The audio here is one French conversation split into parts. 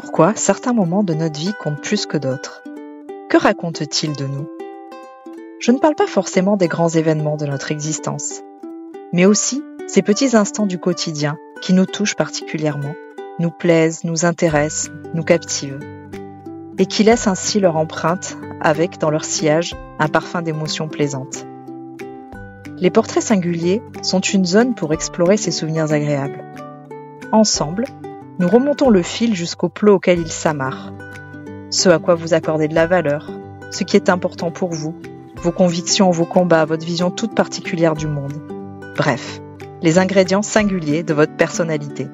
pourquoi certains moments de notre vie comptent plus que d'autres. Que racontent-ils de nous Je ne parle pas forcément des grands événements de notre existence, mais aussi ces petits instants du quotidien qui nous touchent particulièrement, nous plaisent, nous intéressent, nous captivent, et qui laissent ainsi leur empreinte avec, dans leur sillage, un parfum d'émotions plaisantes. Les portraits singuliers sont une zone pour explorer ces souvenirs agréables. Ensemble, nous remontons le fil jusqu'au plot auquel il s'amarre. Ce à quoi vous accordez de la valeur, ce qui est important pour vous, vos convictions, vos combats, votre vision toute particulière du monde. Bref, les ingrédients singuliers de votre personnalité.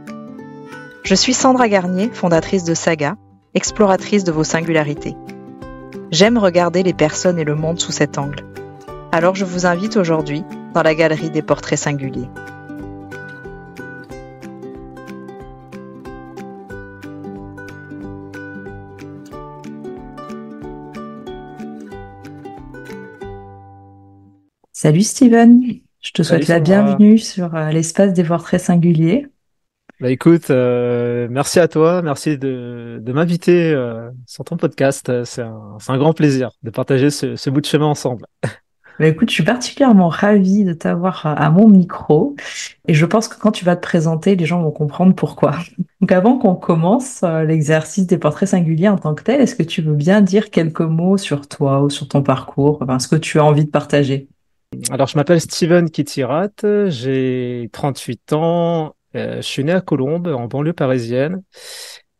Je suis Sandra Garnier, fondatrice de Saga, exploratrice de vos singularités. J'aime regarder les personnes et le monde sous cet angle. Alors je vous invite aujourd'hui dans la galerie des portraits singuliers. Salut Steven, je te souhaite la bienvenue sur euh, l'espace des portraits très singuliers. Bah écoute, euh, merci à toi, merci de, m'inviter euh, sur ton podcast. C'est un, grand plaisir de partager ce, bout de chemin ensemble. Bah, écoute, je suis particulièrement ravie de t'avoir à mon micro et je pense que quand tu vas te présenter, les gens vont comprendre pourquoi. Donc avant qu'on commence l'exercice des portraits singuliers en tant que tel, est-ce que tu veux bien dire quelques mots sur toi ou sur ton parcours, ce que tu as envie de partager alors, je m'appelle Steven Kitirat, j'ai 38 ans, euh, je suis né à Colombes, en banlieue parisienne.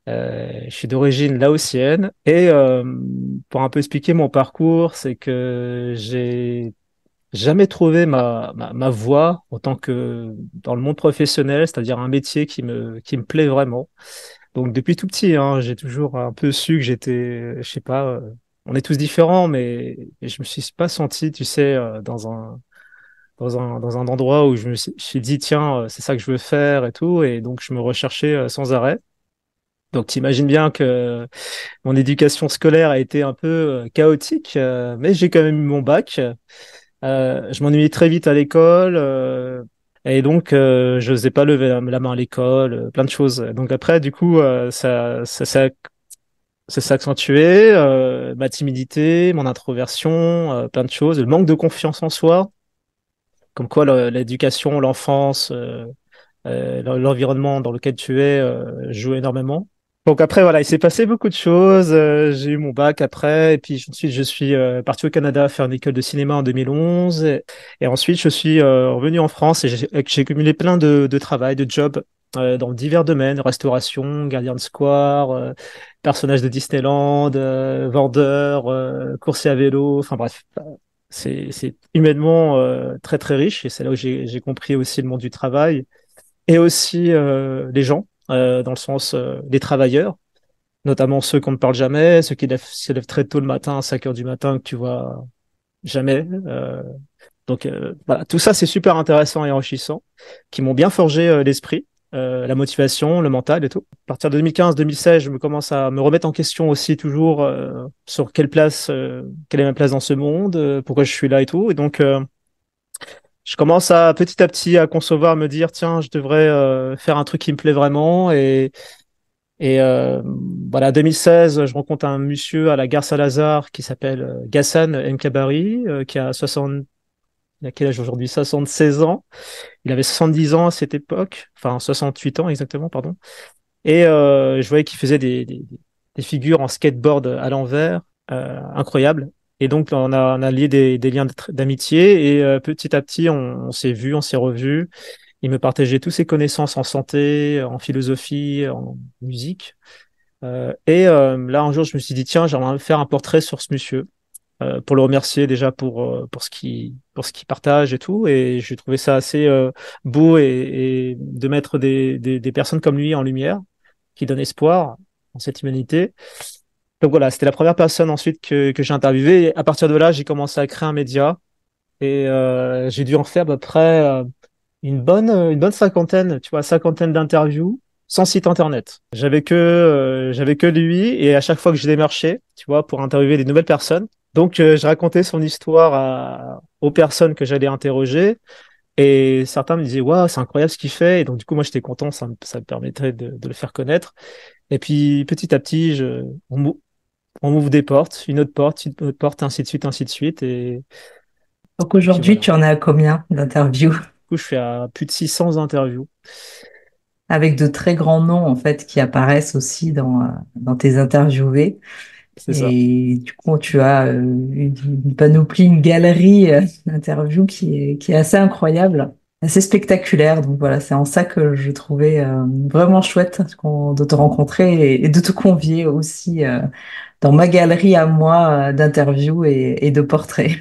Euh, je suis d'origine laotienne et euh, pour un peu expliquer mon parcours, c'est que j'ai jamais trouvé ma, ma, ma, voie en tant que dans le monde professionnel, c'est-à-dire un métier qui me, qui me plaît vraiment. Donc depuis tout petit, hein, j'ai toujours un peu su que j'étais, je sais pas, on est tous différents, mais je me suis pas senti, tu sais, euh, dans un dans un, dans un endroit où je me suis dit tiens euh, c'est ça que je veux faire et tout et donc je me recherchais euh, sans arrêt donc t'imagines bien que mon éducation scolaire a été un peu chaotique mais j'ai quand même eu mon bac je m'ennuyais très vite à l'école et donc je n'osais pas lever la, main à l'école plein de choses donc après du coup ça, ça, ça c'est s'accentuer, euh, ma timidité, mon introversion, euh, plein de choses, le manque de confiance en soi, comme quoi l'éducation, l'enfance, euh, euh, l'environnement dans lequel tu es joue énormément. Donc après voilà, il s'est passé beaucoup de choses. j'ai eu mon bac après, et puis ensuite je suis parti au Canada faire une école de cinéma en 2011, et, ensuite je suis revenu en France et j'ai cumulé plein de, de travail, de jobs dans divers domaines, restauration, gardien de square, personnages de Disneyland, euh, vendeurs, euh, coursiers à vélo, enfin bref, c'est, c'est humainement euh, très très riche et c'est là où j'ai, j'ai compris aussi le monde du travail et aussi euh, les gens, dans le sens des travailleurs, notamment ceux qu'on ne parle jamais, ceux qui se lèvent très tôt le matin, à 5 heures du matin, que tu vois jamais. donc voilà, tout ça c'est super intéressant et enrichissant, qui m'ont bien forgé l'esprit. Euh, la motivation, le mental et tout. À partir de 2015-2016, je me commence à me remettre en question aussi toujours euh, sur quelle place, euh, quelle est ma place dans ce monde, pourquoi je suis là et tout. Et donc, je commence à petit à petit à concevoir, à me dire tiens, je devrais faire un truc qui me plaît vraiment. Et et voilà, 2016, je rencontre un monsieur à la gare Saint-Lazare qui s'appelle Gassan Mkabari, qui a 60 il a quel âge aujourd'hui 76 ans. Il avait 70 ans à cette époque, enfin 68 ans exactement, pardon. Et euh, je voyais qu'il faisait des, figures en skateboard à l'envers, euh, incroyable. Et donc on a, lié des, liens d'amitié et euh, petit à petit on, s'est vu, on s'est revu. Il me partageait toutes ses connaissances en santé, en philosophie, en musique. et là un jour je me suis dit tiens j'aimerais faire un portrait sur ce monsieur. Euh, pour le remercier déjà pour, euh, pour ce qui pour qu'il partage et tout. Et j'ai trouvé ça assez euh, beau et, de mettre des, des, des, personnes comme lui en lumière, qui donnent espoir en cette humanité. Donc voilà, c'était la première personne ensuite que, que j'ai interviewée. À partir de là, j'ai commencé à créer un média et j'ai dû en faire à peu près une bonne, une bonne cinquantaine, tu vois, cinquantaine d'interviews sans site internet. J'avais que j'avais que lui et à chaque fois que je démarchais, tu vois, pour interviewer des nouvelles personnes, donc, euh, je racontais son histoire aux personnes que j'allais interroger. Et certains me disaient, waouh, c'est incroyable ce qu'il fait. Et donc, du coup, moi, j'étais content, ça, me, permettrait de, le faire connaître. Et puis, petit à petit, on, ouvre m'ouvre des portes, une autre porte, une autre porte, ainsi de suite, ainsi de suite. Et... Donc, aujourd'hui, tu en as à combien d'interviews Du coup, je fais à plus de 600 interviews. Avec de très grands noms, en fait, qui apparaissent aussi dans, euh, dans tes interviewés. Et du coup, tu as euh, une panoplie, une galerie euh, d'interviews qui est, qui est assez incroyable, assez spectaculaire. Donc voilà, c'est en ça que je trouvais euh, vraiment chouette de te rencontrer et, de te convier aussi dans ma galerie à moi d'interviews et, de portraits.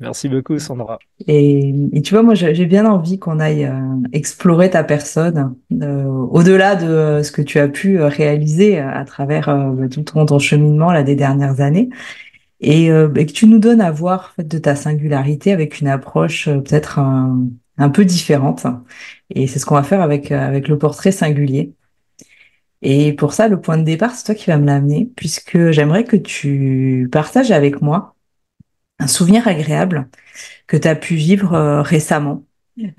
Merci beaucoup, Sandra. Et, tu vois, moi, j'ai bien envie qu'on aille euh, explorer ta personne euh, au-delà de euh, ce que tu as pu réaliser à travers bah, tout ton, cheminement là des dernières années, et, que tu nous donnes à voir fait, de ta singularité avec une approche peut-être un, peu différente. Et c'est ce qu'on va faire avec avec le portrait singulier. Et pour ça, le point de départ, c'est toi qui vas me l'amener, puisque j'aimerais que tu partages avec moi un souvenir agréable que tu as pu vivre euh, récemment.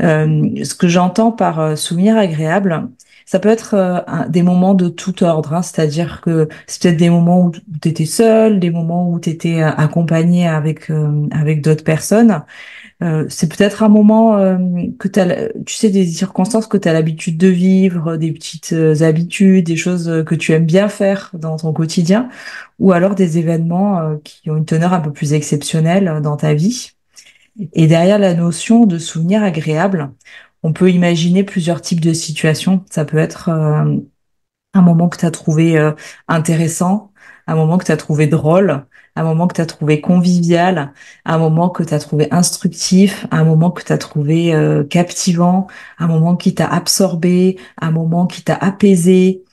Euh, ce que j'entends par euh, souvenir agréable, ça peut être des moments de tout ordre, hein. c'est-à-dire que c'est peut-être des moments où tu étais seul, des moments où tu étais accompagné avec, avec d'autres personnes, euh, c'est peut-être un moment euh, que tu sais, des circonstances que tu as l'habitude de vivre, des petites euh, habitudes, des choses que tu aimes bien faire dans ton quotidien, ou alors des événements qui ont une teneur un peu plus exceptionnelle dans ta vie. Et derrière la notion de souvenir agréable, on peut imaginer plusieurs types de situations. Ça peut être un moment que tu as trouvé intéressant, un moment que tu as trouvé drôle, un moment que tu as trouvé convivial, un moment que tu as trouvé instructif, un moment que tu as trouvé euh, captivant, un moment qui t'a absorbé, un moment qui t'a apaisé.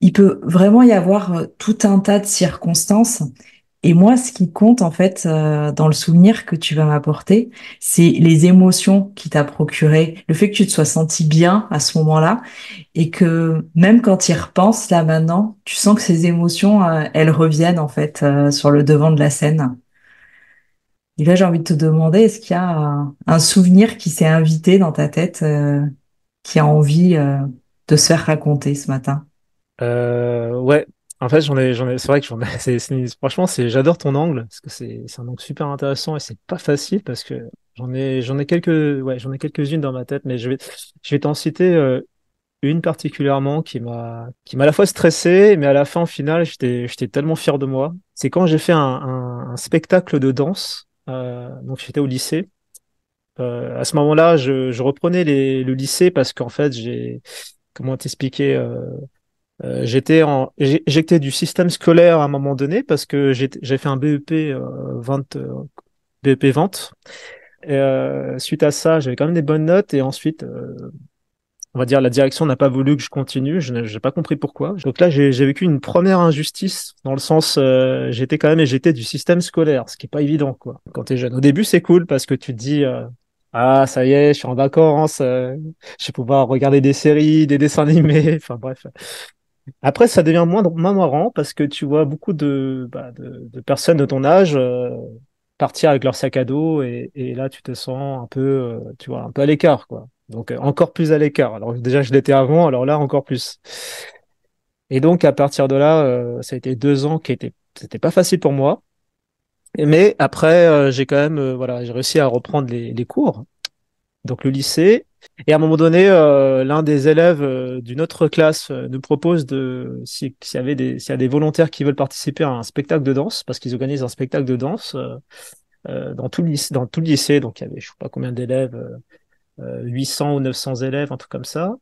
Il peut vraiment y avoir euh, tout un tas de circonstances et moi, ce qui compte en fait euh, dans le souvenir que tu vas m'apporter, c'est les émotions qui t'a procuré, le fait que tu te sois senti bien à ce moment-là, et que même quand tu y repenses là maintenant, tu sens que ces émotions, euh, elles reviennent en fait euh, sur le devant de la scène. Et là, j'ai envie de te demander, est-ce qu'il y a un souvenir qui s'est invité dans ta tête, qui a envie de se faire raconter ce matin? Euh, ouais, en fait, j'en ai, j'en ai, c'est vrai que j'en ai, c'est, franchement, c'est, j'adore ton angle parce que c'est, un angle super intéressant et c'est pas facile parce que j'en ai, j'en ai quelques, ouais, j'en ai quelques-unes dans ma tête, mais je vais, je vais t'en citer euh, une particulièrement qui m'a, qui m'a à la fois stressé, mais à la fin, au final, j'étais, j'étais tellement fier de moi. C'est quand j'ai fait un, spectacle de danse, euh, donc j'étais au lycée. Euh, à ce moment-là, je, reprenais le lycée parce qu'en fait, j'ai, comment t'expliquer, euh, j'étais j'étais du système scolaire à un moment donné parce que j'ai fait un BEP 20 BEP vente. Euh, suite à ça, j'avais quand même des bonnes notes et ensuite euh, on va dire la direction n'a pas voulu que je continue, je n'ai pas compris pourquoi. Donc là, j'ai vécu une première injustice dans le sens j'étais quand même j'étais du système scolaire, ce qui est pas évident quoi. Quand tu es jeune, au début, c'est cool parce que tu te dis ah, ça y est, je suis en vacances, je vais pouvoir regarder des séries, des dessins animés, enfin bref. Après, ça devient moins, moins marrant parce que tu vois beaucoup de, bah, de, de, personnes de ton âge euh, partir avec leur sac à dos et, et là, tu te sens un peu, euh, tu vois, un peu à l'écart, quoi. Donc, euh, encore plus à l'écart. Alors, déjà, je l'étais avant, alors là, encore plus. Et donc, à partir de là, ça a été deux ans qui étaient, c'était pas facile pour moi. Mais après, j'ai quand même, voilà, j'ai réussi à reprendre les, les cours. Donc, le lycée, et à un moment donné, euh, l'un des élèves euh, d'une autre classe euh, nous propose de s'il y avait des a des volontaires qui veulent participer à un spectacle de danse parce qu'ils organisent un spectacle de danse dans tout le lycée, Donc il y avait je ne sais pas combien d'élèves, 800 ou 900 élèves, un truc comme ça.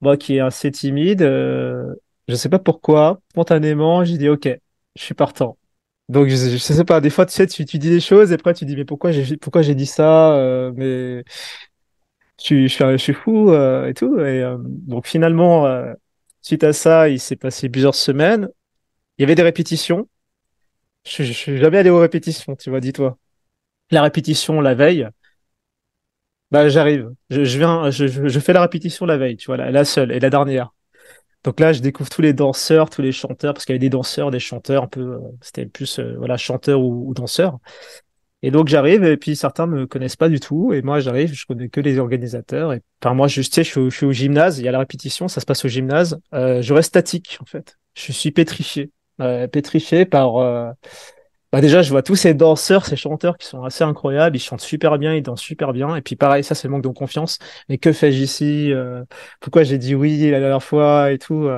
Moi qui est assez timide, je sais pas pourquoi, spontanément, j'ai dit ok, je suis partant. Donc je, ne sais pas, des fois tu sais tu, dis des choses et après tu dis mais pourquoi j'ai pourquoi j'ai dit ça mais je, je, suis fou euh, et tout. Et euh, donc finalement, euh, suite à ça, il s'est passé plusieurs semaines. Il y avait des répétitions. Je, suis jamais allé aux répétitions, tu vois, dis-toi. La répétition la veille, bah j'arrive. Je, je viens, je, fais la répétition la veille, tu vois, la, seule et la dernière. Donc là, je découvre tous les danseurs, tous les chanteurs, parce qu'il y avait des danseurs, des chanteurs, un peu, c'était plus voilà chanteur ou, ou danseur. Et donc j'arrive et puis certains me connaissent pas du tout et moi j'arrive, je connais que les organisateurs et par moi je, je, suis au, gymnase, il y a la répétition, ça se passe au gymnase, euh, je reste statique en fait, je suis pétrifié, euh, pétrifié par euh, bah déjà je vois tous ces danseurs, ces chanteurs qui sont assez incroyables, ils chantent super bien, ils dansent super bien et puis pareil ça c'est le manque de confiance, mais que fais-je ici, pourquoi j'ai dit oui la dernière fois et tout,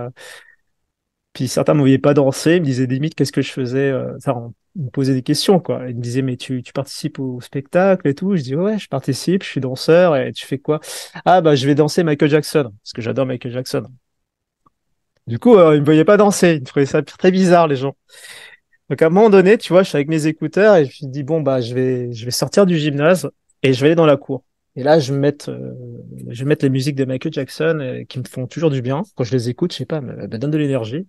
puis certains me voyaient pas danser, ils me disaient limite qu'est-ce que je faisais, ça me posait des questions, quoi. Il me disait, mais tu, tu participes au spectacle et tout. Je dis, ouais, je participe, je suis danseur et tu fais quoi? Ah, bah, je vais danser Michael Jackson, parce que j'adore Michael Jackson. Du coup, euh, il ne me pas danser. il me ça très bizarre, les gens. Donc, à un moment donné, tu vois, je suis avec mes écouteurs et je me dis, bon, bah, je vais, je vais sortir du gymnase et je vais aller dans la cour. Et là, je vais mettre, euh, je vais les musiques de Michael Jackson euh, qui me font toujours du bien. Quand je les écoute, je sais pas, elles me donne de l'énergie.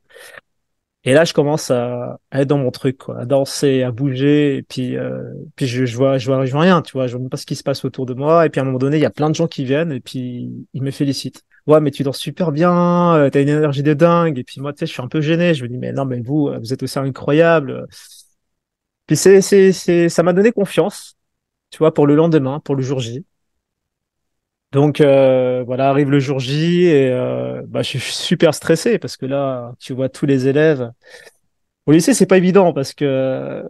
Et là, je commence à, être dans mon truc, quoi, à danser, à bouger, et puis, euh, puis je, je vois, je vois, je rien, tu vois, je vois pas ce qui se passe autour de moi. Et puis à un moment donné, il y a plein de gens qui viennent, et puis ils me félicitent. Ouais, mais tu dors super bien, euh, tu as une énergie de dingue. Et puis moi, tu sais, je suis un peu gêné. Je me dis, mais non, mais vous, vous êtes aussi incroyable. Puis c'est, c'est, c'est, ça m'a donné confiance, tu vois, pour le lendemain, pour le jour J. Donc euh, voilà, arrive le jour J et euh, bah, je suis super stressé parce que là, tu vois tous les élèves. Au lycée, c'est pas évident parce que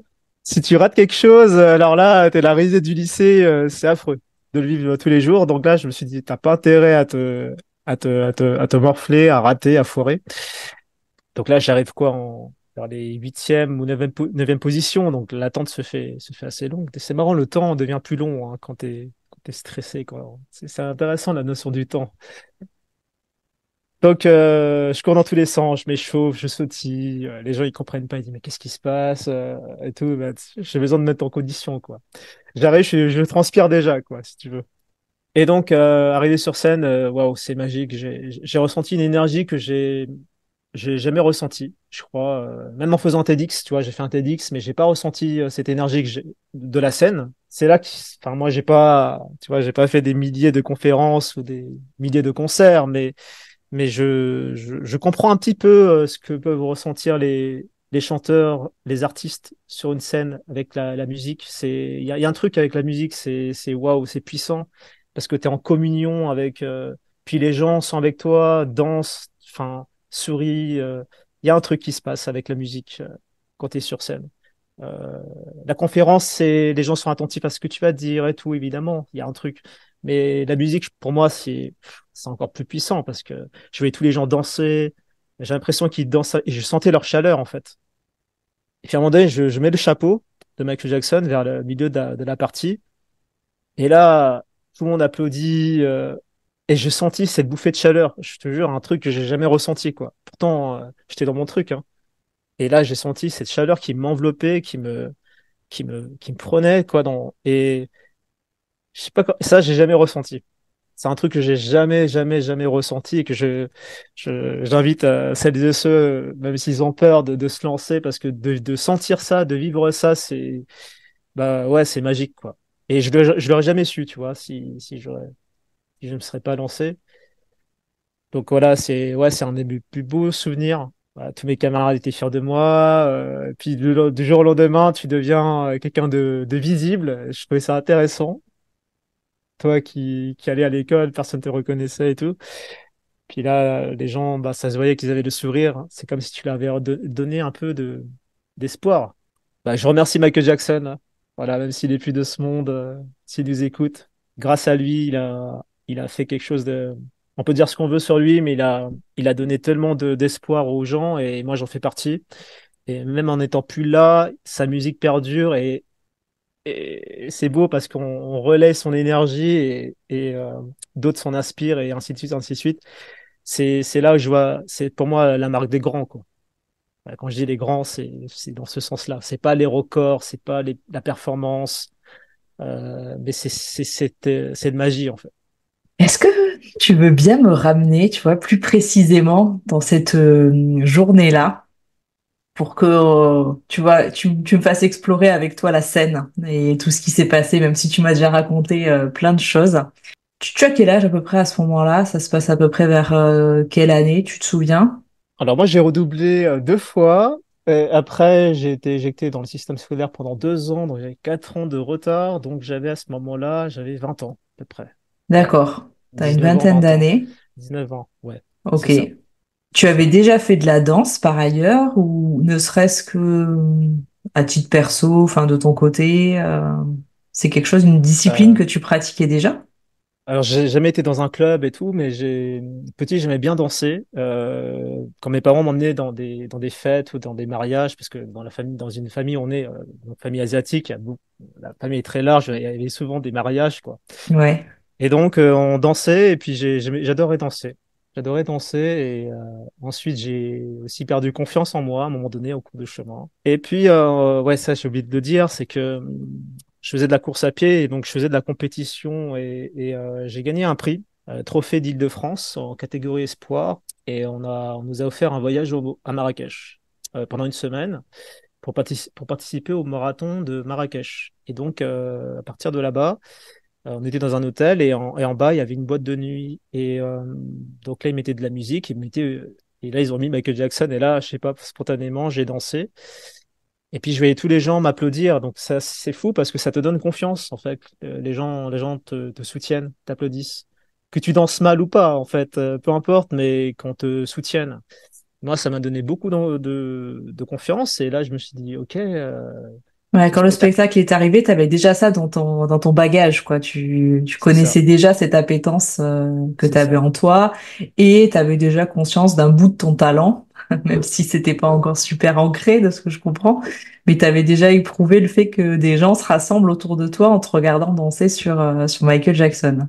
si tu rates quelque chose, alors là, t'es la risée du lycée, euh, c'est affreux de le vivre tous les jours. Donc là, je me suis dit, t'as pas intérêt à te, à te, à te, morfler, à rater, à foirer. Donc là, j'arrive quoi en, vers les huitièmes ou neuvième, positions. position. Donc l'attente se fait, se fait assez longue. C'est marrant, le temps devient plus long quand hein, quand t'es stressé quoi C'est intéressant la notion du temps. Donc, euh, je cours dans tous les sens, je m'échauffe, je sautille. Euh, les gens, ils comprennent pas, ils disent mais qu'est-ce qui se passe euh, et tout. Bah, j'ai besoin de mettre en condition, quoi. J'arrive, je, transpire déjà, quoi, si tu veux. Et donc, arrivé sur scène, waouh, c'est magique. J'ai ressenti une énergie que j'ai j'ai jamais ressenti, je crois. Euh, même en faisant TEDx, tu vois, j'ai fait un TEDx, mais j'ai pas ressenti euh, cette énergie que de la scène. C'est là que, enfin, moi, j'ai pas, tu vois, j'ai pas fait des milliers de conférences ou des milliers de concerts, mais, mais je, je, comprends un petit peu euh, ce que peuvent ressentir les, les chanteurs, les artistes sur une scène avec la, la musique. C'est, il y a, y a, un truc avec la musique, c'est, c'est waouh, c'est puissant parce que tu es en communion avec, puis les gens sont avec toi, dansent, enfin, souris. Euh, il y a un truc qui se passe avec la musique euh, quand tu es sur scène. Euh, la conférence, c'est les gens sont attentifs à ce que tu vas dire et tout, évidemment. Il y a un truc. Mais la musique, pour moi, c'est encore plus puissant parce que je voyais tous les gens danser. J'ai l'impression qu'ils dansent et je sentais leur chaleur en fait. Et puis à un moment donné, je, mets le chapeau de Michael Jackson vers le milieu de la, partie. Et là, tout le monde applaudit. Euh, et j'ai senti cette bouffée de chaleur. Je te jure, un truc que j'ai jamais ressenti, quoi. Pourtant, euh, j'étais dans mon truc. Hein. Et là, j'ai senti cette chaleur qui m'enveloppait, qui me, qui me, qui me prenait, quoi. Dans et je sais pas ça, j'ai jamais ressenti. C'est un truc que j'ai jamais, jamais, jamais ressenti et que je, j'invite à euh, celles et ceux, euh, même s'ils ont peur de, de, se lancer, parce que de, de sentir ça, de vivre ça, c'est, bah ouais, c'est magique, quoi. Et je, je l'aurais jamais su, tu vois, si, si j'aurais je ne me serais pas lancé. Donc voilà, c'est ouais, c'est un des plus beaux souvenirs. tous mes camarades étaient fiers de moi. Euh, puis du, jour au lendemain, tu deviens euh, quelqu'un de, visible. Je trouvais ça intéressant. Toi qui, qui allais à l'école, personne te reconnaissait et tout. Puis là, les gens, bah, ça se voyait qu'ils avaient le sourire. C'est comme si tu leur avais donné un peu de d'espoir. Bah, je remercie Michael Jackson. Voilà, même s'il est plus de ce monde, euh, s'il nous écoute, grâce à lui, il a il a fait quelque chose de. On peut dire ce qu'on veut sur lui, mais il a, il a donné tellement d'espoir aux gens et moi j'en fais partie. Et même en étant plus là, sa musique perdure et, c'est beau parce qu'on relaie son énergie et, euh, d'autres s'en inspirent et ainsi de suite, ainsi de suite. C'est là où je vois, c'est pour moi la marque des grands. Quoi. Euh, quand je dis les grands, c'est dans ce sens-là. Ce n'est pas les records, ce n'est pas la performance, euh, mais c'est cette magie en fait. Est-ce que tu veux bien me ramener, tu vois, plus précisément dans cette euh, journée-là pour que euh, tu vois, tu, me fasses explorer avec toi la scène et tout ce qui s'est passé, même si tu m'as déjà raconté euh, plein de choses. Tu, tu, as quel âge à peu près à ce moment-là Ça se passe à peu près vers quelle année Tu te souviens Alors moi j'ai redoublé deux fois. après j'ai été éjecté dans le système scolaire pendant deux ans, donc j'avais quatre ans de retard, donc j'avais à ce moment-là j'avais 20 ans à peu près. D'accord. Tu as une vingtaine d'années. 19 ans, ouais. Ok. Tu avais déjà fait de la danse par ailleurs ou ne serait-ce que euh, à titre perso, enfin de ton côté, euh, c'est quelque chose, une discipline euh. que tu pratiquais déjà alors, j'ai jamais été dans un club et tout, mais j'ai petit, j'aimais bien danser. quand mes parents m'emmenaient dans des, dans des fêtes ou dans des mariages, parce que dans la famille, dans une famille, on est une famille asiatique, la famille est très large, il y avait souvent des mariages, quoi. Ouais. Et donc, euh, on dansait, et puis j'adorais danser. J'adorais danser et euh, ensuite j'ai aussi perdu confiance en moi à un moment donné au cours de chemin. Et puis euh, ouais ça j'ai oublié de le dire c'est que mm, je faisais de la course à pied et donc je faisais de la compétition et, et j'ai gagné un prix trophée d'Île-de-France en catégorie espoir et on a on nous a offert un voyage à Marrakech pendant une semaine pour, pour participer au marathon de Marrakech. Et donc à partir de là-bas euh, on était dans un hôtel et en, et en, bas, il y avait une boîte de nuit. Et euh, donc là, ils mettaient de la musique. Ils mettaient, euh, et là, ils ont mis Michael Jackson. Et là, je sais pas, spontanément, j'ai dansé. Et puis, je voyais tous les gens m'applaudir. Donc, ça, c'est fou parce que ça te donne confiance, en fait. Les gens, les gens te, soutiennent, t'applaudissent. Que tu danses mal ou pas, en fait, peu importe, mais qu'on te soutienne. Moi, ça m'a donné beaucoup de, confiance. Et là, je me suis dit, OK, quand le spectacle est arrivé, tu avais déjà ça dans ton, dans ton bagage, quoi. Tu, tu connaissais déjà cette appétence euh, que tu avais en toi et tu avais déjà conscience d'un bout de ton talent, même si c'était pas encore super ancré de ce que je comprends, mais tu avais déjà éprouvé le fait que des gens se rassemblent autour de toi en te regardant danser sur, euh, sur Michael Jackson.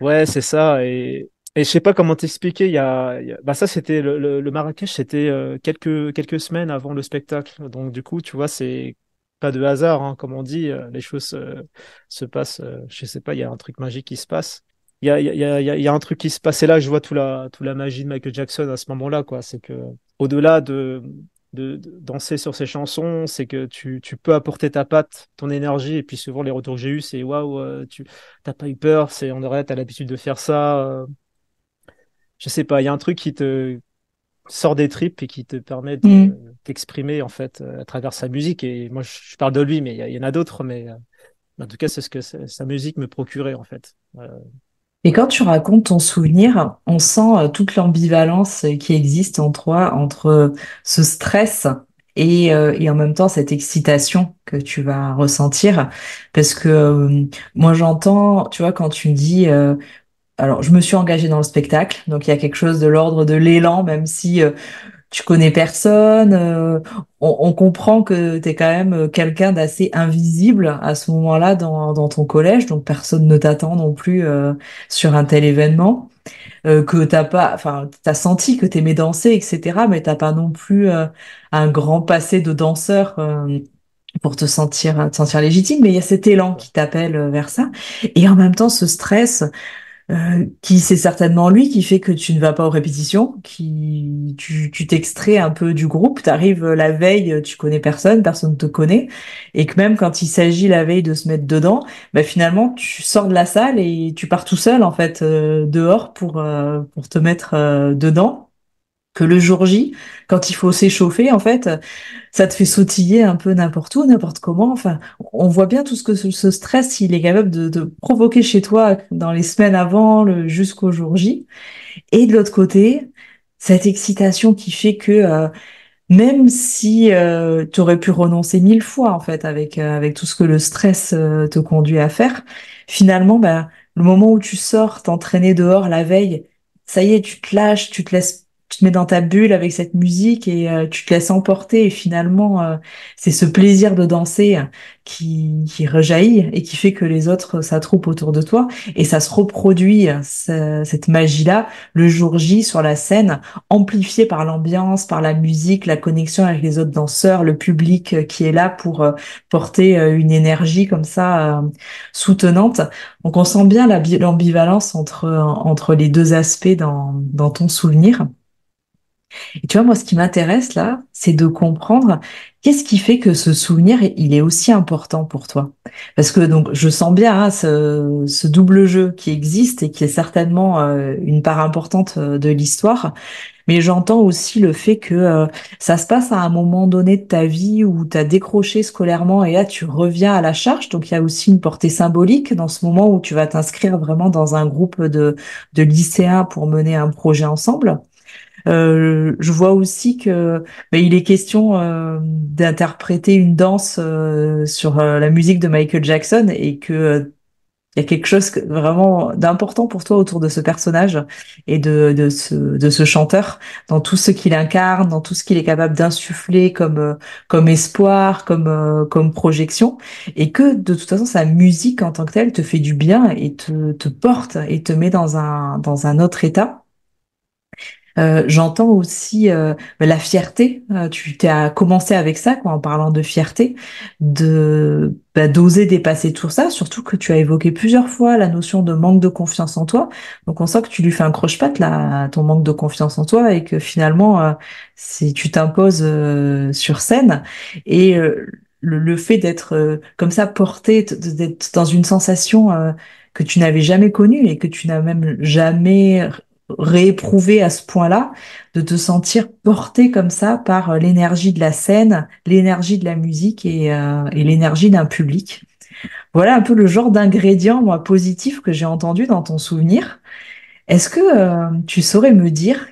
Ouais, c'est ça. Et, et je sais pas comment t'expliquer. Il y a, y a... Bah ça c'était le, le, Marrakech, c'était euh, quelques quelques semaines avant le spectacle. Donc du coup, tu vois, c'est pas de hasard, hein, comme on dit, euh, les choses euh, se, passent. Euh, je ne sais pas, il y a un truc magique qui se passe. Il y a, un truc qui se passe. Et là, je vois toute la, tout la magie de Michael Jackson à ce moment-là, quoi. C'est que au-delà de, danser sur ses chansons, c'est que tu, peux apporter ta patte, ton énergie, et puis souvent les retours que j'ai eus, c'est waouh, tu t'as pas eu peur, c'est on aurait, as l'habitude de faire ça. Je ne sais pas, il y a un truc qui te sort des tripes et qui te permet de mm. t'exprimer en fait euh, à travers sa musique. Et moi, je parle de lui, mais il y, en a d'autres. Mais euh, en tout cas, c'est ce que sa musique me procurait en fait. Euh, et quand tu racontes ton souvenir, on sent toute l'ambivalence qui existe en toi entre ce stress et, et, en même temps cette excitation que tu vas ressentir parce que moi j'entends tu vois quand tu me dis alors, je me suis engagée dans le spectacle, donc il y a quelque chose de l'ordre de l'élan, même si euh, tu connais personne. Euh, on, on, comprend que tu es quand même euh, quelqu'un d'assez invisible à ce moment-là dans, dans, ton collège, donc personne ne t'attend non plus euh, sur un tel événement. que t'as pas, enfin, t'as senti que tu aimais danser, etc., mais t'as pas non plus un grand passé de danseur pour te sentir, te sentir légitime. Mais il y a cet élan qui t'appelle vers ça, et en même temps ce stress euh, qui c'est certainement lui qui fait que tu ne vas pas aux répétitions, qui tu t'extrais un peu du groupe, tu arrives la veille, tu connais personne, personne ne te connaît, et que même quand il s'agit la veille de se mettre dedans, bah, finalement tu sors de la salle et tu pars tout seul en fait euh, dehors pour euh, pour te mettre dedans que le jour J, quand il faut s'échauffer, en fait, ça te fait sautiller un peu n'importe où, n'importe comment. Enfin, on voit bien tout ce que ce stress, il est capable de, provoquer chez toi dans les semaines avant, le, jusqu'au jour J. Et de l'autre côté, cette excitation qui fait que euh, même si euh, tu aurais pu renoncer mille fois, en fait, avec euh, avec tout ce que le stress te conduit à faire, finalement, bah, le moment où tu sors t'entraîner dehors la veille, ça y est, tu te lâches, tu te laisses tu te mets dans ta bulle avec cette musique et euh, tu te laisses emporter. Et finalement, euh, c'est ce plaisir de danser euh, qui, qui, rejaillit et qui fait que les autres s'attroupent autour de toi. Et ça se reproduit, cette magie-là, le jour J sur la scène, amplifiée par l'ambiance, par la musique, la connexion avec les autres danseurs, le public qui est là pour porter une énergie comme ça soutenante. Donc on sent bien l'ambivalence entre, entre les deux aspects dans, dans ton souvenir. Et tu vois, moi, ce qui m'intéresse là, c'est de comprendre qu'est-ce qui fait que ce souvenir, il est aussi important pour toi. Parce que donc, je sens bien hein, ce, double jeu qui existe et qui est certainement euh, une part importante euh, de l'histoire. Mais j'entends aussi le fait que euh, ça se passe à un moment donné de ta vie où tu as décroché scolairement et là tu reviens à la charge. Donc il y a aussi une portée symbolique dans ce moment où tu vas t'inscrire vraiment dans un groupe de, de lycéens pour mener un projet ensemble. Euh, je vois aussi que bah, il est question euh, d'interpréter une danse euh, sur la musique de Michael Jackson et que il y a quelque chose vraiment d'important pour toi autour de ce personnage et de, de, ce, de ce chanteur, dans tout ce qu'il incarne, dans tout ce qu'il est capable d'insuffler comme, comme espoir, comme, comme projection, et que de toute façon sa musique en tant que telle te fait du bien et te, te porte et te met dans un, dans un autre état. Euh, j'entends aussi euh, la fierté. Euh, tu as commencé avec ça, quoi, en parlant de fierté, de bah, d'oser dépasser tout ça. Surtout que tu as évoqué plusieurs fois la notion de manque de confiance en toi. Donc on sent que tu lui fais un croche-patte là, ton manque de confiance en toi, et que finalement, tu t'imposes sur scène et le, fait d'être comme ça porté, d'être dans une sensation que tu n'avais jamais connue et que tu n'as même jamais rééprouver à ce point-là, de te sentir porté comme ça par euh, l'énergie de la scène, l'énergie de la musique euh, et, l'énergie d'un public. Voilà un peu le genre d'ingrédient, moi, positif que j'ai entendu dans ton souvenir. Est-ce que euh, tu saurais me dire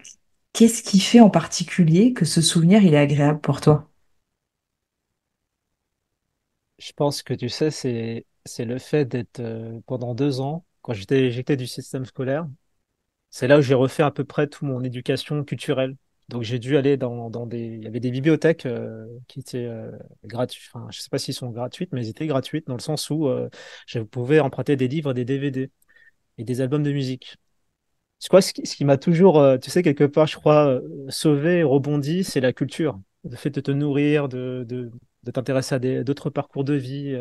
qu'est-ce qui fait en particulier que ce souvenir, il est agréable pour toi Je pense que tu sais, c'est, c'est le fait d'être pendant deux ans, quand j'étais éjecté du système scolaire, c'est là où j'ai refait à peu près toute mon éducation culturelle. Donc j'ai dû aller dans, dans, des... Il y avait des bibliothèques euh, qui étaient euh, gratuites, enfin je sais pas s'ils sont gratuites, mais ils étaient gratuites dans le sens où euh, je pouvais emprunter des livres, des DVD et des albums de musique. c'est quoi ce qui, m'a toujours, tu sais, quelque part, je crois, sauvé, rebondi, c'est la culture. Le fait de te nourrir, de, de, de t'intéresser à d'autres parcours de vie,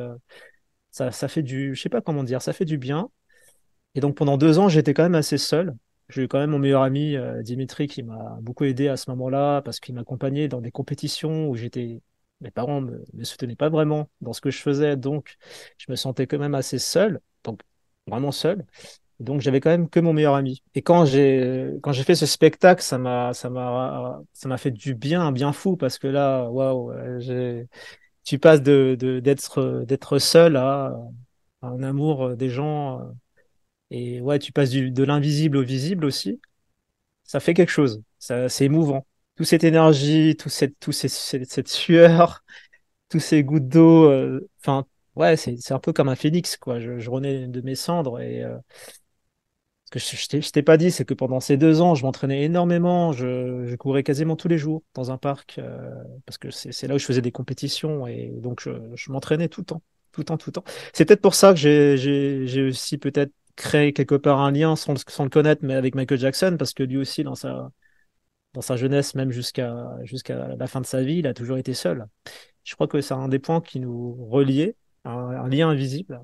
ça, ça fait du, je sais pas comment dire, ça fait du bien. Et donc pendant deux ans, j'étais quand même assez seul. J'ai eu quand même mon meilleur ami euh, Dimitri qui m'a beaucoup aidé à ce moment-là parce qu'il m'accompagnait dans des compétitions où j'étais mes parents me, me soutenaient pas vraiment dans ce que je faisais, donc je me sentais quand même assez seul, donc vraiment seul. Donc j'avais quand même que mon meilleur ami. Et quand j'ai quand j'ai fait ce spectacle, ça m'a ça m'a ça m'a fait du bien, un bien fou parce que là, waouh, tu passes de d'être d'être seul à, un amour des gens euh, et ouais, tu passes du, de l'invisible au visible aussi. Ça fait quelque chose. Ça, c'est émouvant. Toute cette énergie, toute cette, tout cette, cette sueur, tous ces gouttes d'eau. Euh, enfin, ouais, c'est, un peu comme un phénix, quoi. Je, je renais de mes cendres et. Euh, ce que je, t'ai, pas dit, c'est que pendant ces deux ans, je m'entraînais énormément, je, je courais quasiment tous les jours dans un parc, euh, parce que c'est, là où je faisais des compétitions, et donc je, m'entraînais tout le temps, tout le temps, tout le temps. C'est peut-être pour ça que j'ai aussi peut-être créer quelque part un lien sans le, connaître, mais avec Michael Jackson, parce que lui aussi, dans sa, dans sa jeunesse, même jusqu'à jusqu'à la fin de sa vie, il a toujours été seul. Je crois que c'est un des points qui nous reliait, un, lien invisible.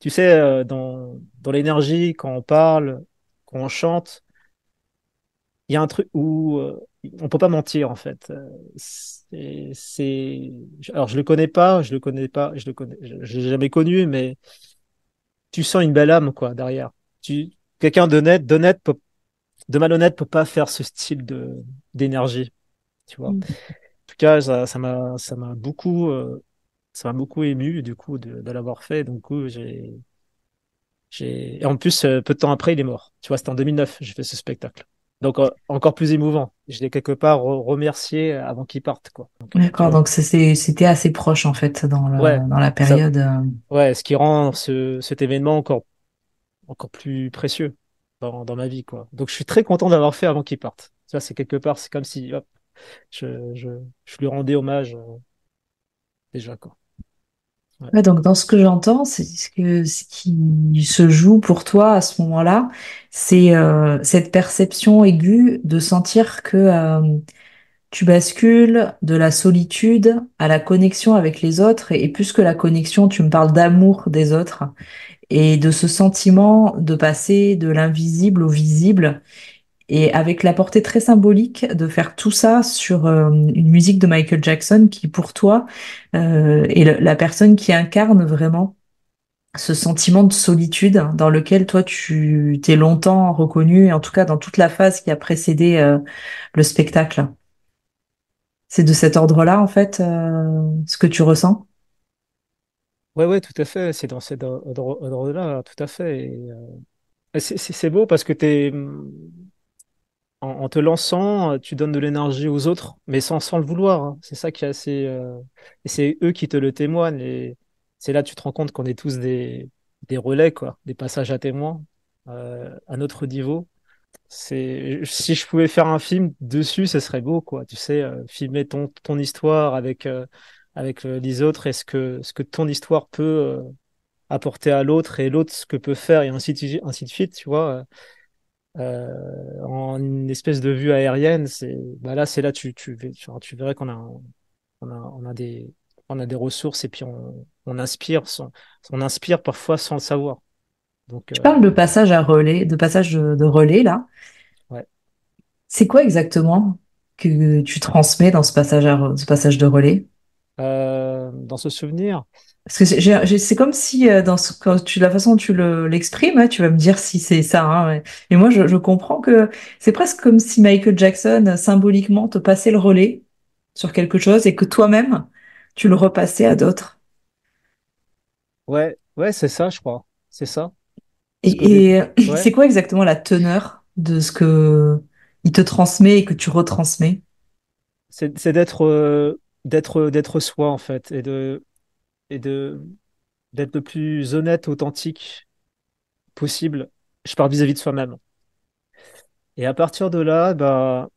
Tu sais, euh, dans, dans l'énergie, quand on parle, quand on chante, il y a un truc où euh, on peut pas mentir en fait. Euh, c'est alors je le connais pas, je le connais pas, je le connais, l'ai jamais connu, mais tu sens une belle âme quoi derrière. Tu quelqu'un d'honnête, d'honnête, de malhonnête peut pas faire ce style de d'énergie, tu vois. Mm. En tout cas, ça m'a ça m'a beaucoup euh, ça m'a beaucoup ému du coup de, de l'avoir fait. Donc j'ai j'ai en plus euh, peu de temps après il est mort. Tu vois, c'était en 2009, j'ai fait ce spectacle. Donc euh, encore plus émouvant. Je l'ai quelque part remercié avant qu'il parte. D'accord, euh, donc c'était assez proche en fait dans, la période. Euh. ouais, ce qui rend ce, cet événement encore, encore plus précieux dans, ma vie. Quoi. Donc je suis très content d'avoir fait avant qu'il parte. Ça, c'est quelque part, c'est comme si hop, je, je, lui rendais hommage déjà. Quoi donc dans ce que j'entends, c'est ce qui se joue pour toi à ce moment-là, c'est euh, cette perception aiguë de sentir que euh, tu bascules de la solitude à la connexion avec les autres, et plus que la connexion, tu me parles d'amour des autres, et de ce sentiment de passer de l'invisible au visible, et avec la portée très symbolique de faire tout ça sur euh, une musique de Michael Jackson qui, pour toi, euh, est la personne qui incarne vraiment ce sentiment de solitude dans lequel toi tu t'es longtemps reconnu, en tout cas dans toute la phase qui a précédé euh, le spectacle. C'est de cet ordre-là, en fait, euh, ce que tu ressens Ouais, ouais, tout à fait. C'est dans cet ordre-là, tout à fait. c'est beau parce que tu es en, te lançant, euh, tu donnes de l'énergie aux autres, mais sans, sans le vouloir. Hein. C'est ça qui est assez. Euh, et c'est eux qui te le témoignent. Et c'est là que tu te rends compte qu'on est tous des, des relais, quoi, des passages à témoins euh, à notre niveau. C'est si je pouvais faire un film dessus, ce serait beau, quoi. Tu sais, filmer ton, ton histoire avec avec les autres et ce que ce que ton histoire peut apporter à l'autre et l'autre ce que peut faire et ainsi de, ainsi de suite, tu vois. Euh, en une espèce de vue aérienne. C'est bah là, c'est là tu tu, tu verrais qu'on a on a on a des on a des ressources et puis on, on inspire on inspire parfois sans le savoir. Donc, tu euh, parles de passage à relais, de passage de relais là. Ouais. C'est quoi exactement que tu transmets dans ce passage à, ce passage de relais euh, Dans ce souvenir, parce que c'est comme si, euh, dans la façon dont tu l'exprimes, hein, tu vas me dire si c'est ça. mais hein, moi, je, comprends que c'est presque comme si Michael Jackson, euh, symboliquement, te passait le relais sur quelque chose et que toi-même, tu le repassais à d'autres. Ouais, ouais, c'est ça, je crois. C'est ça. et, euh, c'est quoi exactement la teneur de ce que il te transmet et que tu retransmets C'est d'être, d'être, d'être soi en fait, et de et de d'être le plus honnête, authentique possible. Je parle vis-à-vis de soi-même. Et à partir de là, bah,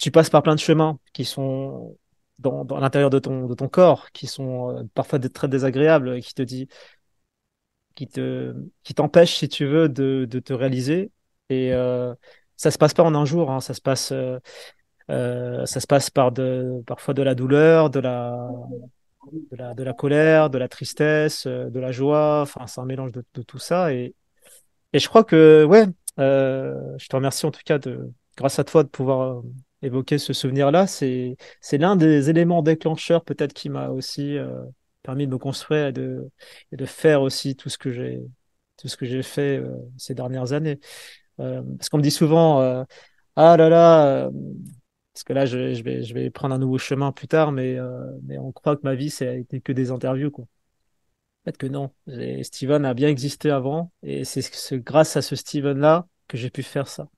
tu passes par plein de chemins qui sont dans, l'intérieur de ton, de ton corps, qui sont euh, parfois très désagréables, qui te dit, qui te, qui t'empêchent, si tu veux, de, de te réaliser. Et ça euh, ça se passe pas en un jour, hein. ça se passe, euh, euh, ça se passe par de, parfois de la douleur, de la, de la, colère, de la tristesse, euh, de la joie. Enfin, c'est un mélange de, tout ça. Et, je crois que, ouais, euh, je te remercie en tout cas, de, grâce à toi, de pouvoir euh, évoquer ce souvenir-là. C'est, c'est l'un des éléments déclencheurs, peut-être, qui m'a aussi permis de me construire et de, de faire aussi tout ce que j'ai, tout ce que j'ai fait ces dernières années. parce qu'on me dit souvent, ah là là, parce que là, je, vais, prendre un nouveau chemin plus tard, mais, euh, on croit que ma vie, c'est été que des interviews. Quoi. Peut-être que non. Steven a bien existé avant, et c'est grâce à ce Steven-là que j'ai pu faire ça.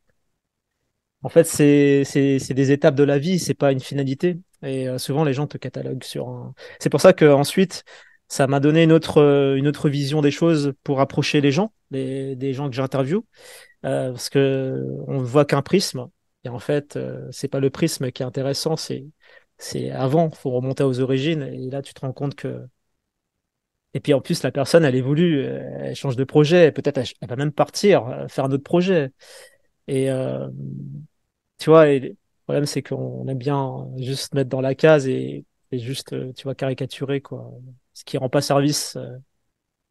En fait, c'est, des étapes de la vie, c'est pas une finalité. Et euh, souvent, les gens te cataloguent sur un. C'est pour ça qu'ensuite, ça m'a donné euh, une autre, vision des choses pour approcher les gens, des gens que j'interviewe, parce qu'on ne voit qu'un prisme et en fait, euh, c'est pas le prisme qui est intéressant, c'est c'est avant, faut remonter aux origines. Et là, tu te rends compte que. Et puis en plus, la personne, elle évolue, euh, elle change de projet, peut-être elle, va même partir, euh, faire un autre projet. Et tu vois, le problème, c'est qu'on aime bien juste mettre dans la case et, juste, tu vois, caricaturer, quoi. Ce qui rend pas service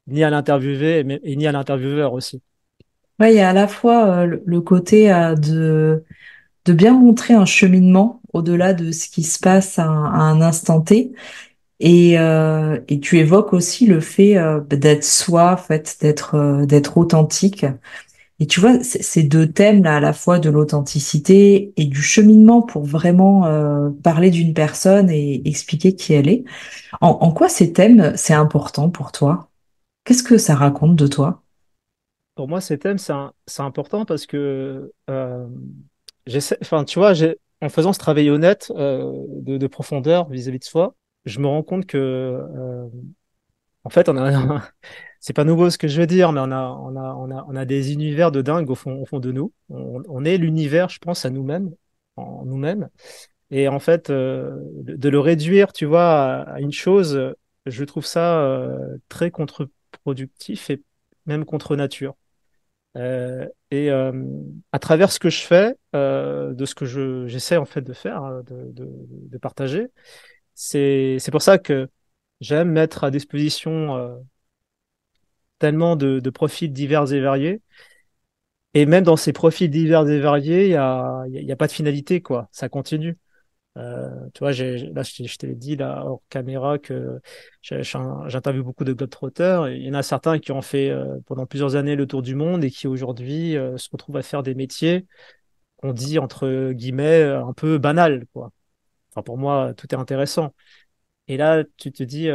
ni à l'interviewé et, ni à l'intervieweur aussi. Ouais, il y a à la fois le côté de de bien montrer un cheminement au-delà de ce qui se passe à, un instant T. Et, euh, et, tu évoques aussi le fait euh, bah, d'être soi, en fait, d'être euh, d'être authentique. Et tu vois, ces deux thèmes là, à la fois de l'authenticité et du cheminement pour vraiment euh, parler d'une personne et expliquer qui elle est. En, en quoi ces thèmes c'est important pour toi Qu'est-ce que ça raconte de toi Pour moi, ces thèmes c'est important parce que j'essaie, enfin, tu vois, en faisant ce travail honnête euh, de, de, profondeur vis-à-vis de soi, je me rends compte que, euh, en fait, on a, c'est pas nouveau ce que je veux dire, mais on a, on a, on a, on a des univers de dingue au fond, au fond de nous. On, est l'univers, je pense, à nous-mêmes, en nous-mêmes. Et en fait, euh, de, le réduire, tu vois, à, à une chose, je trouve ça très contre-productif et même contre nature. Euh, et euh, à travers ce que je fais, euh, de ce que j'essaie en fait de faire, hein, de, de, de partager, c'est pour ça que j'aime mettre à disposition euh, tellement de, de, profils divers et variés. Et même dans ces profils divers et variés, il n'y a, y y a, pas de finalité, quoi. Ça continue. Euh, tu vois, là, je, je te dit là, hors caméra que j'interviewe beaucoup de globetrotters. Il y en a certains qui ont fait euh, pendant plusieurs années le tour du monde et qui aujourd'hui euh, se retrouvent à faire des métiers qu'on dit entre guillemets euh, un peu banal, quoi. Enfin, pour moi, tout est intéressant. Et là, tu te dis,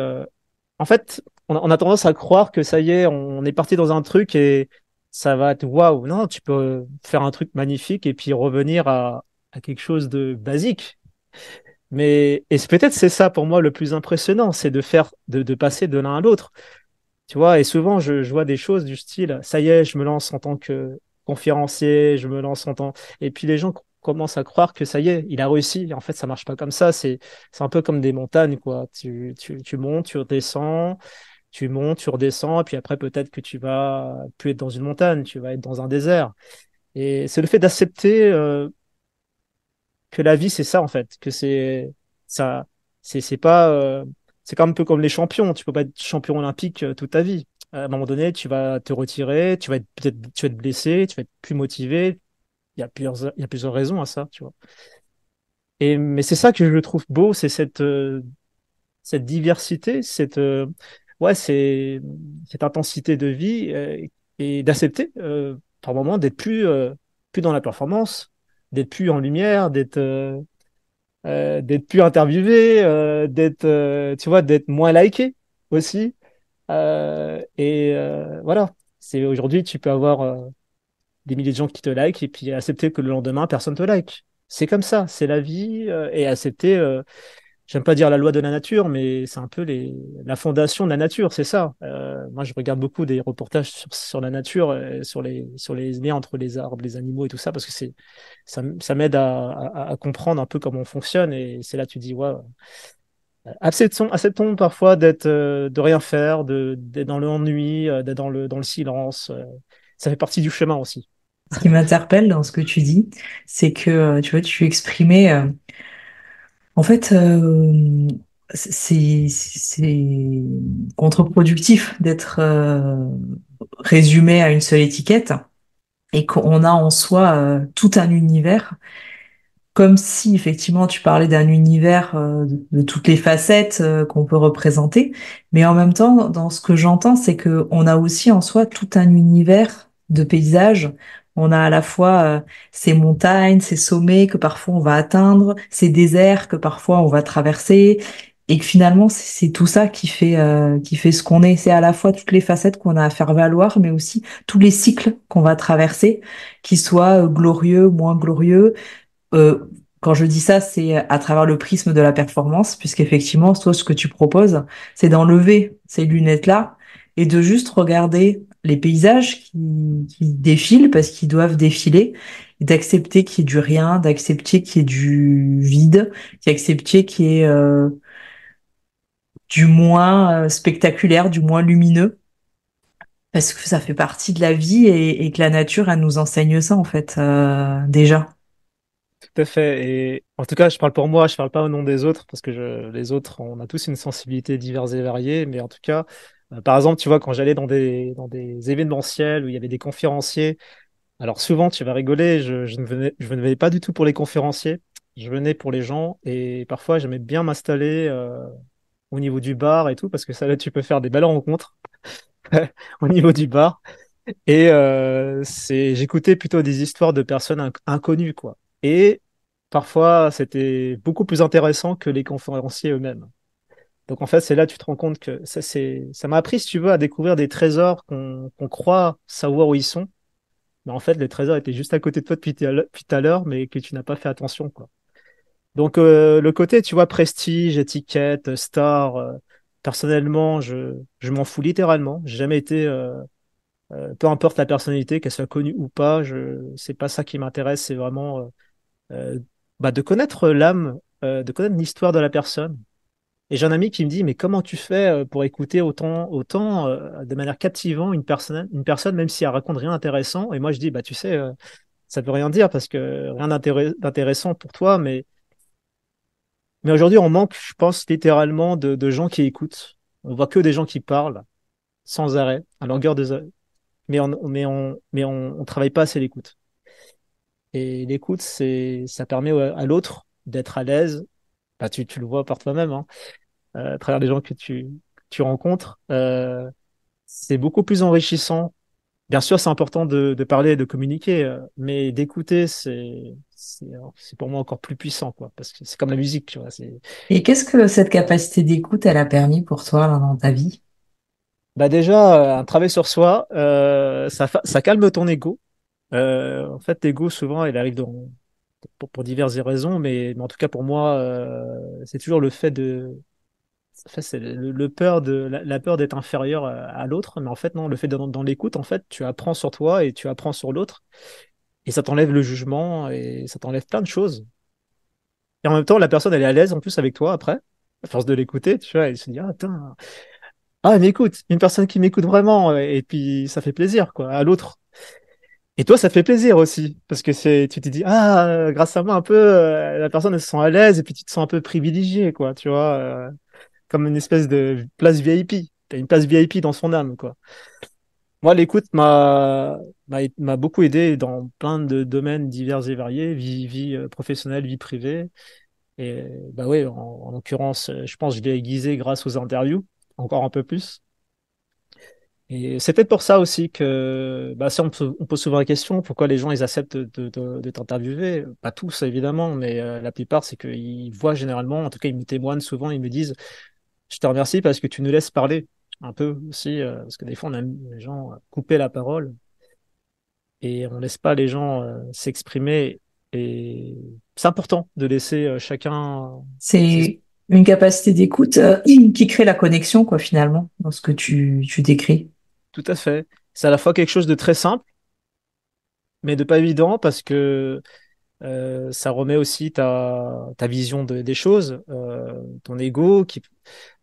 en fait, on a, on a, tendance à croire que ça y est, on est parti dans un truc et ça va être waouh. Non, tu peux faire un truc magnifique et puis revenir à, à quelque chose de basique mais et peut-être c'est ça pour moi le plus impressionnant, c'est de faire de, passer de l'un à l'autre. Tu vois, et souvent je, vois des choses du style ça y est, je me lance en tant que conférencier, je me lance en tant et puis les gens commencent à croire que ça y est, il a réussi. En fait, ça marche pas comme ça, c'est c'est un peu comme des montagnes quoi. Tu montes, tu redescends, tu montes, tu redescends et puis après peut-être que tu vas plus être dans une montagne, tu vas être dans un désert. Et c'est le fait d'accepter euh, que la vie c'est ça en fait, que c'est ça, c'est c'est pas, euh, c'est quand même un peu comme les champions. Tu peux pas être champion olympique euh, toute ta vie. À un moment donné, tu vas te retirer, tu vas être peut-être, tu vas être blessé, tu vas être plus motivé. Il y a plusieurs, il y a plusieurs raisons à ça, tu vois. Et mais c'est ça que je trouve beau, c'est cette euh, cette diversité, cette ouais, c'est cette intensité de vie et d'accepter par moment d'être plus plus dans la performance d'être plus en lumière, d'être euh, euh, d'être plus interviewé, euh, d'être tu vois d'être moins liké aussi. et voilà, c'est aujourd'hui tu peux avoir des milliers de gens qui te like et puis accepter que le lendemain personne te like. C'est comme ça, c'est la vie et accepter j'aime pas dire la loi de la nature, mais c'est un peu les, la fondation de la nature, c'est ça. Euh, moi, je regarde beaucoup des reportages sur, sur la nature, euh, sur les sur les liens entre les arbres, les animaux et tout ça, parce que c'est ça, ça m'aide à, à, comprendre un peu comment on fonctionne. Et c'est là que tu dis, ouais, acceptons, acceptons parfois d'être euh, de rien faire, de d'être dans l'ennui, d'être dans le dans le silence. ça fait partie du chemin aussi. Ce qui m'interpelle dans ce que tu dis, c'est que tu vois, tu exprimais en fait, euh, c'est contre-productif d'être euh, résumé à une seule étiquette et qu'on a en soi euh, tout un univers, comme si effectivement tu parlais d'un univers de, toutes les facettes qu'on peut représenter, mais en même temps, dans ce que j'entends, c'est qu'on a aussi en soi tout un univers de paysages on a à la fois euh, ces montagnes, ces sommets que parfois on va atteindre, ces déserts que parfois on va traverser, et finalement c'est tout ça qui fait euh, qui fait ce qu'on est. C'est à la fois toutes les facettes qu'on a à faire valoir, mais aussi tous les cycles qu'on va traverser, qui soient euh, glorieux, moins glorieux. quand je dis ça, c'est à travers le prisme de la performance, puisqu'effectivement, toi, ce que tu proposes, c'est d'enlever ces lunettes-là et de juste regarder les paysages qui, défilent parce qu'ils doivent défiler, d'accepter qu'il y ait du rien, d'accepter qu'il y ait du vide, d'accepter qu'il y ait euh, du moins euh, spectaculaire, du moins lumineux, parce que ça fait partie de la vie et, que la nature, elle nous enseigne ça en fait euh, déjà. Tout à fait. Et en tout cas, je parle pour moi, je parle pas au nom des autres, parce que je, les autres, on a tous une sensibilité diverse et variée, mais en tout cas, euh, par exemple, tu vois, quand j'allais dans des, dans des événementiels où il y avait des conférenciers, alors souvent, tu vas rigoler, je, ne venais, pas du tout pour les conférenciers, je venais pour les gens et parfois j'aimais bien m'installer euh, au niveau du bar et tout, parce que ça, là, tu peux faire des belles rencontres au niveau du bar. Et euh, j'écoutais plutôt des histoires de personnes inconnues, quoi. Et parfois, c'était beaucoup plus intéressant que les conférenciers eux-mêmes. Donc en fait, c'est là tu te rends compte que ça c'est ça m'a appris si tu veux à découvrir des trésors qu'on croit savoir où ils sont, mais en fait les trésors étaient juste à côté de toi depuis tout à l'heure, mais que tu n'as pas fait attention quoi. Donc euh, le côté tu vois prestige, étiquette, euh, star, euh, personnellement je je m'en fous littéralement. J'ai jamais été peu importe la personnalité, qu'elle soit connue ou pas, je c'est pas ça qui m'intéresse. C'est vraiment bah, de connaître l'âme, de connaître l'histoire de la personne et j'ai un ami qui me dit, mais comment tu fais euh, pour écouter autant, autant euh, de manière captivante une personne, une personne, même si elle raconte rien d'intéressant Et moi, je dis, bah, tu sais, euh, ça peut rien dire parce que rien d'intéressant pour toi, mais, mais aujourd'hui, on manque, je pense, littéralement de, gens qui écoutent. On voit que des gens qui parlent sans arrêt, à longueur de mais on, mais on, mais travaille pas assez l'écoute. Et l'écoute, c'est, ça permet à l'autre d'être à l'aise bah, tu, tu, le vois par toi-même, hein, euh, à travers les gens que tu, tu rencontres, euh, c'est beaucoup plus enrichissant. Bien sûr, c'est important de, parler et de communiquer, euh, mais d'écouter, c'est c'est pour moi encore plus puissant, quoi, parce que c'est comme la musique, tu vois. Et qu'est-ce que cette capacité d'écoute, elle a permis pour toi dans ta vie Bah déjà, un travail sur soi, ça, ça calme ton ego. en fait, l'ego souvent, il arrive dans, pour, diverses raisons, mais, en tout cas pour moi, euh, c'est toujours le fait de, le, peur de la, peur d'être inférieur euh, à, l'autre, mais en fait non, le fait d'être dans, l'écoute, en fait, tu apprends sur toi et tu apprends sur l'autre, et ça t'enlève le jugement et ça t'enlève plein de choses. Et en même temps, la personne elle est à l'aise en plus avec toi après, à force de l'écouter, tu vois, elle se dit ah ah elle m'écoute, une personne qui m'écoute vraiment, et puis ça fait plaisir quoi, à l'autre et toi, ça fait plaisir aussi, parce que c'est, tu te dis, ah, euh, grâce à moi, un peu, euh, la personne, elle se sent à l'aise, et puis tu te sens un peu privilégié, quoi, tu vois, euh, comme une espèce de place VIP. T'as une place VIP dans son âme, quoi. Moi, l'écoute m'a, m'a, beaucoup aidé dans plein de domaines divers et variés, vie, vie professionnelle, vie privée. Et, bah oui, en, en l'occurrence, je pense que je l'ai aiguisé grâce aux interviews, encore un peu plus. Et c'est peut-être pour ça aussi que, bah, si on, pose souvent la question, pourquoi les gens, ils acceptent de, t'interviewer Pas tous, évidemment, mais euh, la plupart, c'est qu'ils voient généralement, en tout cas, ils me témoignent souvent, ils me disent, je te remercie parce que tu nous laisses parler un peu aussi, euh, parce que des fois, on aime les gens euh, couper la parole et on laisse pas les gens s'exprimer. Et c'est important de laisser chacun. C'est une capacité d'écoute qui crée la connexion, quoi, finalement, dans ce que tu, tu décris. Tout à fait. C'est à la fois quelque chose de très simple, mais de pas évident parce que euh, ça remet aussi ta, vision des choses, euh, ton ego,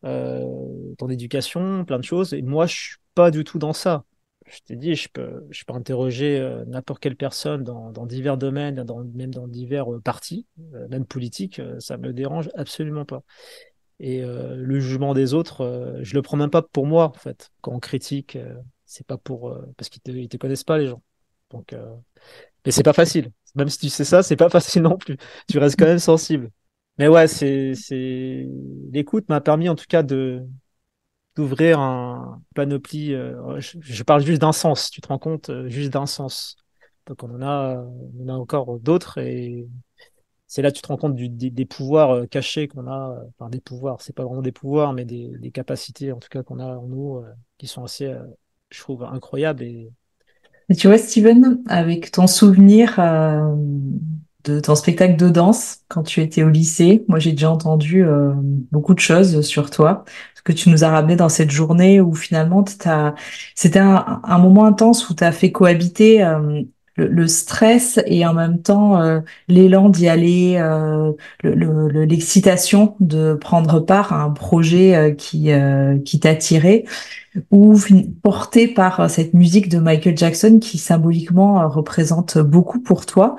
euh, ton éducation, plein de choses. Et moi, je suis pas du tout dans ça. Je t'ai dit, je peux, je interroger n'importe quelle personne dans, divers domaines, même dans divers partis, même politiques, ça me dérange absolument pas. Et euh, le jugement des autres, euh, je le prends même pas pour moi, en fait. Quand on critique, euh, c'est pas pour. Euh, parce qu'ils te, ils te connaissent pas, les gens. Donc, mais c'est pas facile. Même si tu sais ça, c'est pas facile non plus. Tu restes quand même sensible. Mais ouais, c'est. c'est L'écoute m'a permis, en tout cas, de d'ouvrir un panoplie. Je, je, parle juste d'un sens, tu te rends compte, juste d'un sens. Donc on en a, on en a encore d'autres et c'est là que tu te rends compte du, des, pouvoirs euh, cachés qu'on a, euh, enfin des pouvoirs, c'est pas vraiment des pouvoirs, mais des, capacités en tout cas qu'on a en nous euh, qui sont assez, je trouve, incroyables. Et... tu vois, Steven, avec ton souvenir de ton spectacle de danse quand tu étais au lycée, moi j'ai déjà entendu beaucoup de choses sur toi ce que tu nous as ramené dans cette journée où finalement c'était un, moment intense où tu as fait cohabiter le, stress et en même temps euh, l'élan d'y aller, euh, l'excitation de prendre part à un projet euh, qui, qui t'attirait ou porté par cette musique de Michael Jackson qui symboliquement représente beaucoup pour toi,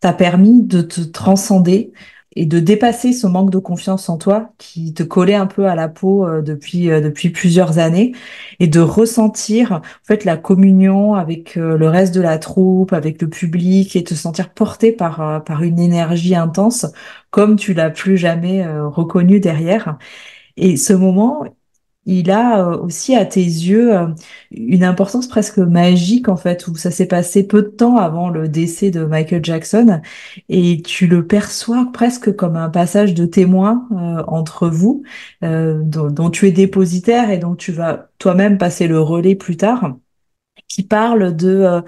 t'a permis de te transcender, et de dépasser ce manque de confiance en toi qui te collait un peu à la peau euh, depuis euh, depuis plusieurs années et de ressentir en fait la communion avec euh, le reste de la troupe, avec le public et te sentir porté par par une énergie intense comme tu l'as plus jamais reconnu derrière. Et ce moment, il a euh, aussi à tes yeux euh, une importance presque magique en fait, où ça s'est passé peu de temps avant le décès de Michael Jackson, et tu le perçois presque comme un passage de témoin euh, entre vous, dont tu es dépositaire et dont tu vas toi-même passer le relais plus tard qui parle de euh,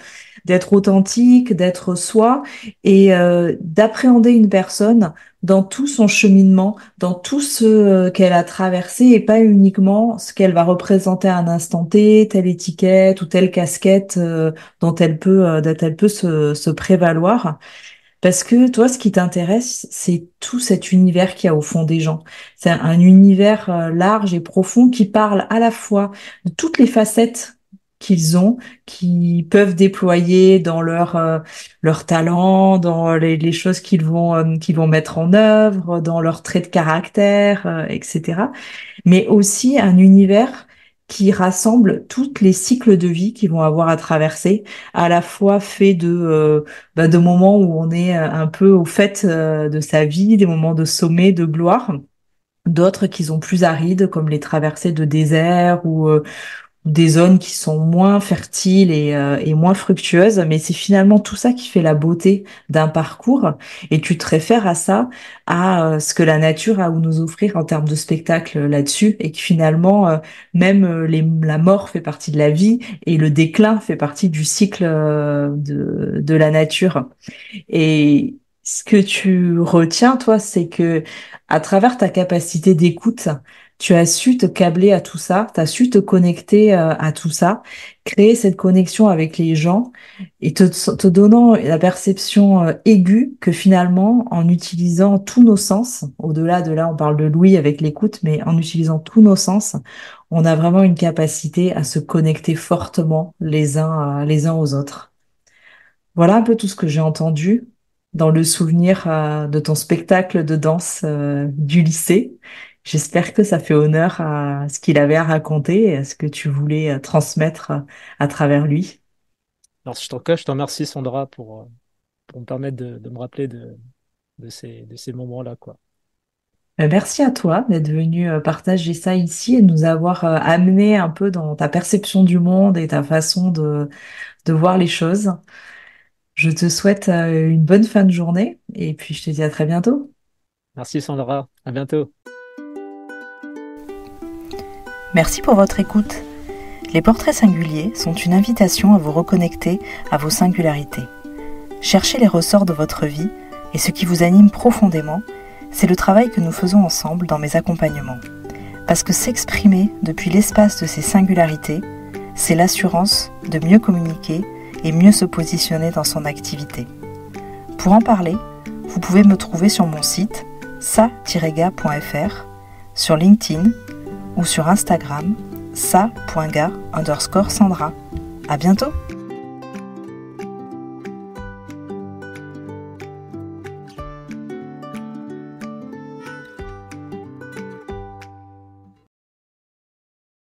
d'être authentique, d'être soi et euh, d'appréhender une personne dans tout son cheminement, dans tout ce euh, qu'elle a traversé et pas uniquement ce qu'elle va représenter à un instant T, telle étiquette ou telle casquette dont elle peut dont elle peut se, se prévaloir. Parce que toi, ce qui t'intéresse, c'est tout cet univers qu'il y a au fond des gens. C'est un univers large et profond qui parle à la fois de toutes les facettes qu'ils ont, qui peuvent déployer dans leur euh, leur talent, dans les, choses qu'ils vont euh, qu'ils vont mettre en œuvre, dans leurs traits de caractère, euh, etc. Mais aussi un univers qui rassemble toutes les cycles de vie qu'ils vont avoir à traverser, à la fois fait de bah, de moments où on est un peu au fait de sa vie, des moments de sommet, de gloire, d'autres qui sont plus arides, comme les traversées de désert ou des zones qui sont moins fertiles euh, et, moins fructueuses, mais c'est finalement tout ça qui fait la beauté d'un parcours. Et tu te réfères à ça, à euh, ce que la nature a à nous offrir en termes de spectacle là-dessus, et que finalement, euh, même la mort fait partie de la vie et le déclin fait partie du cycle de, de la nature. Et ce que tu retiens, toi, c'est que à travers ta capacité d'écoute, tu as su te câbler à tout ça, tu as su te connecter euh, à tout ça, créer cette connexion avec les gens et te, donnant la perception euh, aiguë que finalement, en utilisant tous nos sens, au-delà de là, on parle de l'ouïe avec l'écoute, mais en utilisant tous nos sens, on a vraiment une capacité à se connecter fortement les uns, euh, les uns aux autres. Voilà un peu tout ce que j'ai entendu dans le souvenir de ton spectacle de danse du lycée. J'espère que ça fait honneur à ce qu'il avait à raconter et à ce que tu voulais euh, transmettre euh, à travers lui. Alors, je t'en je te remercie, Sandra, euh, pour, me permettre de, me rappeler de, ces, moments-là. Merci à toi d'être venu partager ça ici et nous avoir amené un peu dans ta perception du monde et ta façon de voir les choses. Je te souhaite une bonne fin de journée et puis je te dis à très bientôt. Merci Sandra, à bientôt. Merci pour votre écoute. Les portraits singuliers sont une invitation à vous reconnecter à vos singularités. Cherchez les ressorts de votre vie et ce qui vous anime profondément, c'est le travail que nous faisons ensemble dans mes accompagnements. Parce que s'exprimer depuis l'espace de ces singularités, c'est l'assurance de mieux communiquer et mieux se positionner dans son activité. Pour en parler, vous pouvez me trouver sur mon site sa-ga.fr, sur LinkedIn ou sur Instagram sa.ga underscore Sandra. À bientôt!